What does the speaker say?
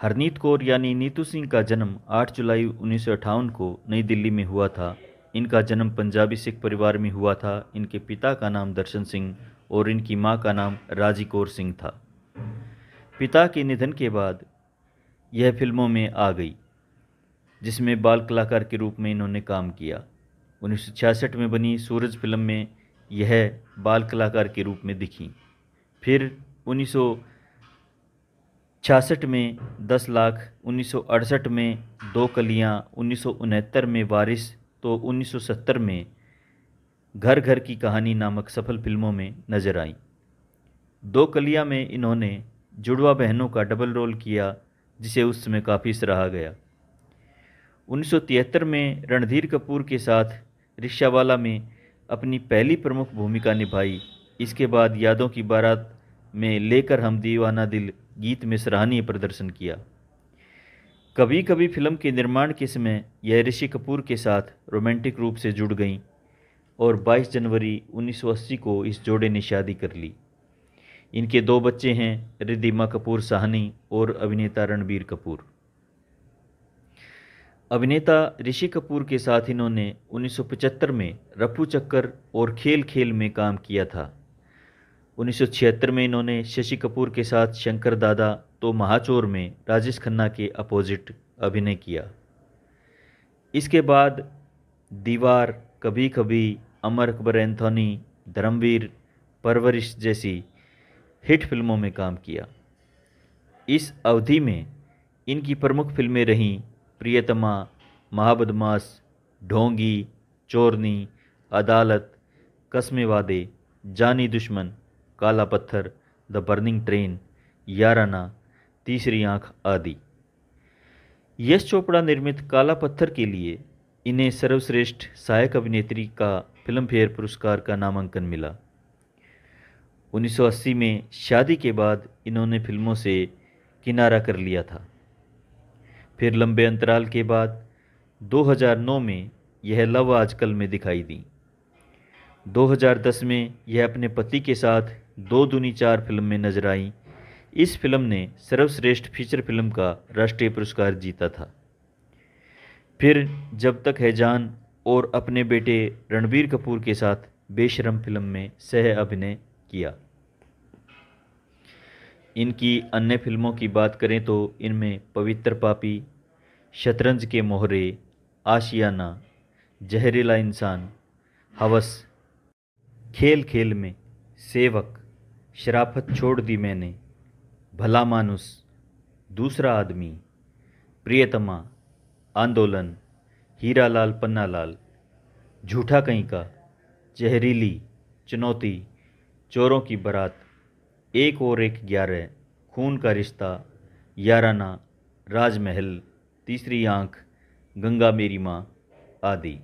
हरनीत कौर यानी नीतू सिंह का जन्म 8 जुलाई उन्नीस को नई दिल्ली में हुआ था इनका जन्म पंजाबी सिख परिवार में हुआ था इनके पिता का नाम दर्शन सिंह और इनकी मां का नाम राजी कौर सिंह था पिता के निधन के बाद यह फिल्मों में आ गई जिसमें बाल कलाकार के रूप में इन्होंने काम किया उन्नीस में बनी सूरज फिल्म में यह बाल कलाकार के रूप में दिखी फिर उन्नीस छियासठ में दस लाख उन्नीस सौ अड़सठ में दो कलियां उन्नीस सौ उनहत्तर में वारिस तो उन्नीस सौ सत्तर में घर घर की कहानी नामक सफल फिल्मों में नजर आई दो कलिया में इन्होंने जुड़वा बहनों का डबल रोल किया जिसे उस समय काफ़ी सराहा गया 1973 में रणधीर कपूर के साथ रिक्शावाला में अपनी पहली प्रमुख भूमिका निभाई इसके बाद यादों की बारात में लेकर हम दीवाना दिल गीत में सराहनीय प्रदर्शन किया कभी कभी फिल्म के निर्माण के समय यह ऋषि कपूर के साथ रोमांटिक रूप से जुड़ गईं और 22 जनवरी 1980 को इस जोड़े ने शादी कर ली इनके दो बच्चे हैं रिद्धिमा कपूर साहनी और अभिनेता रणबीर कपूर अभिनेता ऋषि कपूर के साथ इन्होंने 1975 में रफू चक्कर और खेल खेल में काम किया था 1976 में इन्होंने शशि कपूर के साथ शंकर दादा तो महाचोर में राजेश खन्ना के अपोजिट अभिनय किया इसके बाद दीवार कभी कभी अमर अकबर एंथोनी धर्मवीर परवरिश जैसी हिट फिल्मों में काम किया इस अवधि में इनकी प्रमुख फिल्में रहीं प्रियतमा महाबदमाश ढोंगी चोरनी अदालत कस्मे वादे जानी दुश्मन काला पत्थर द बर्निंग ट्रेन याराना तीसरी आंख आदि यश चोपड़ा निर्मित काला पत्थर के लिए इन्हें सर्वश्रेष्ठ सहायक अभिनेत्री का फिल्मफेयर पुरस्कार का नामांकन मिला 1980 में शादी के बाद इन्होंने फिल्मों से किनारा कर लिया था फिर लंबे अंतराल के बाद 2009 में यह लव आजकल में दिखाई दी 2010 में यह अपने पति के साथ दो दुनी चार फिल्म में नजर आई इस फिल्म ने सर्वश्रेष्ठ फीचर फिल्म का राष्ट्रीय पुरस्कार जीता था फिर जब तक है जान और अपने बेटे रणबीर कपूर के साथ बेशरम फिल्म में सह अभिनय किया इनकी अन्य फिल्मों की बात करें तो इनमें पवित्र पापी शतरंज के मोहरे आशियाना जहरीला इंसान हवस खेल खेल में सेवक शराफत छोड़ दी मैंने भला मानुस दूसरा आदमी प्रियतमा आंदोलन हीरा लाल पन्ना लाल झूठा कहीं का जहरीली चुनौती चोरों की बारात एक और एक ग्यारह खून का रिश्ता याराना राजमहल तीसरी आंख गंगा मेरी माँ आदि